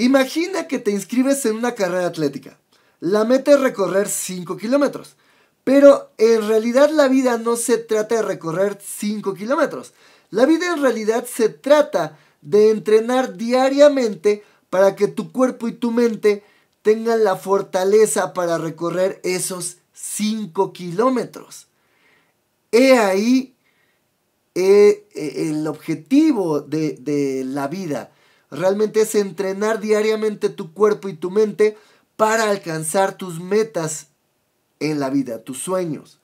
Imagina que te inscribes en una carrera atlética. La meta es recorrer 5 kilómetros. Pero en realidad la vida no se trata de recorrer 5 kilómetros. La vida en realidad se trata de entrenar diariamente para que tu cuerpo y tu mente tengan la fortaleza para recorrer esos 5 kilómetros. He ahí eh, eh, el objetivo de la vida Realmente es entrenar diariamente tu cuerpo y tu mente para alcanzar tus metas en la vida, tus sueños.